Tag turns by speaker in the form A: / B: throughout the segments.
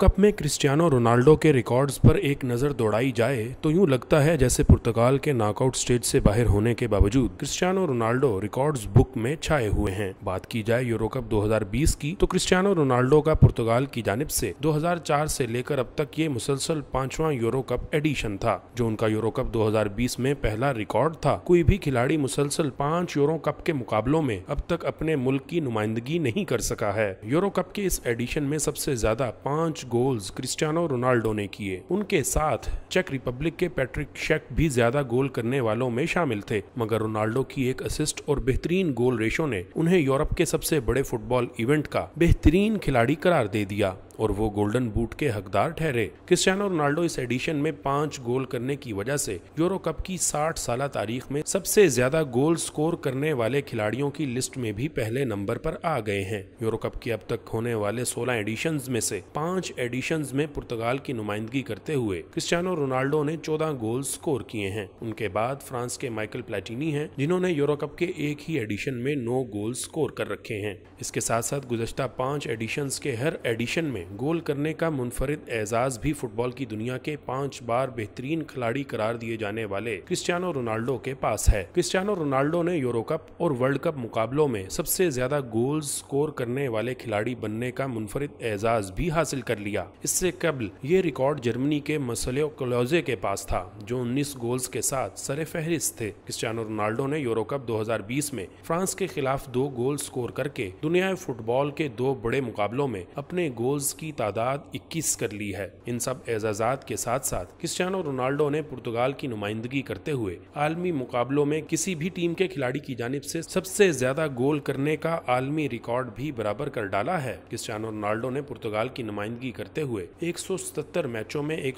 A: cup में Cristiano Ronaldo के records पर एक नज़र दौड़ाई जाए तो यूं लगता है जैसे पुर्तगाल के नॉकआउट स्टेज से बाहर होने के बावजूद क्रिस्टियानो रोनाल्डो रिकॉर्ड्स बुक में छाए हुए हैं बात की जाए यूरो कप 2020 की तो क्रिस्टियानो रोनाल्डो का पुर्तगाल की जानब से 2004 से लेकर अब तक ये मुसलसल पांचवा यूरो कप एडिशन था जो उनका यूरो कप दो में पहला रिकॉर्ड था कोई भी खिलाड़ी मुसलसल पांच यूरो कप के मुकाबलों में अब तक अपने मुल्क की नुमाइंदगी नहीं कर सका है यूरो कप के इस एडिशन में सबसे ज्यादा पांच गोल्स क्रिस्टियानो रोनाल्डो ने किए उनके साथ चेक रिपब्लिक के पैट्रिक शेक भी ज्यादा गोल करने वालों में शामिल थे मगर रोनाल्डो की एक असिस्ट और बेहतरीन गोल रेशो ने उन्हें यूरोप के सबसे बड़े फुटबॉल इवेंट का बेहतरीन खिलाड़ी करार दे दिया और वो गोल्डन बूट के हकदार ठहरे क्रिस्टियानो रोनाल्डो इस एडिशन में पांच गोल करने की वजह से यूरो कप की साठ साल तारीख में सबसे ज्यादा गोल स्कोर करने वाले खिलाड़ियों की लिस्ट में भी पहले नंबर पर आ गए हैं यूरो कप के अब तक होने वाले सोलह एडिशन में से पांच एडिशन में पुर्तगाल की नुमाइंदगी करते हुए क्रिस्टियानो रोनाल्डो ने चौदह गोल स्कोर किए हैं उनके बाद फ्रांस के माइकल प्लेटिनी है जिन्होंने यूरो कप के एक ही एडिशन में नौ गोल स्कोर कर रखे हैं इसके साथ साथ गुजश्ता पांच एडिशन के हर एडिशन में गोल करने का मुनफरद एजाज भी फुटबॉल की दुनिया के पाँच बार बेहतरीन खिलाड़ी करार दिए जाने वाले क्रिस्टियानो रोनाल्डो के पास है क्रिस्टियानो रोनाल्डो ने यूरो कप और वर्ल्ड कप मुकाबलों में सबसे ज्यादा गोल स्कोर करने वाले खिलाड़ी बनने का मुनफरद एजाज भी हासिल कर लिया इससे कबल ये रिकॉर्ड जर्मनी के मसले क्लोजे के पास था जो उन्नीस गोल्स के साथ सरे फहरिस्त थे क्रिस्टियानो रोनाल्डो ने यूरो कप बीस में फ्रांस के खिलाफ दो गोल स्कोर करके दुनिया फुटबॉल के दो बड़े मुकाबलों में अपने गोल्स की तादाद 21 कर ली है इन सब एजाजात के साथ साथ क्रिस्टियानो रोनाल्डो ने पुर्तगाल की नुमाइंदगी करते हुए आलमी मुकाबलों में किसी भी टीम के खिलाड़ी की जानब से सबसे ज्यादा गोल करने का आलमी रिकॉर्ड भी बराबर कर डाला है क्रिस्टियानो रोनाल्डो ने पुर्तगाल की नुमाइंदगी करते हुए एक मैचों में एक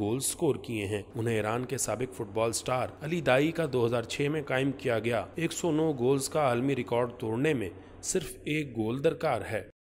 A: गोल स्कोर किए हैं उन्हें ईरान के सबक फुटबॉल स्टार अली दाई का दो में कायम किया गया एक गोल्स का आलमी रिकॉर्ड तोड़ने में सिर्फ एक गोल दरकार है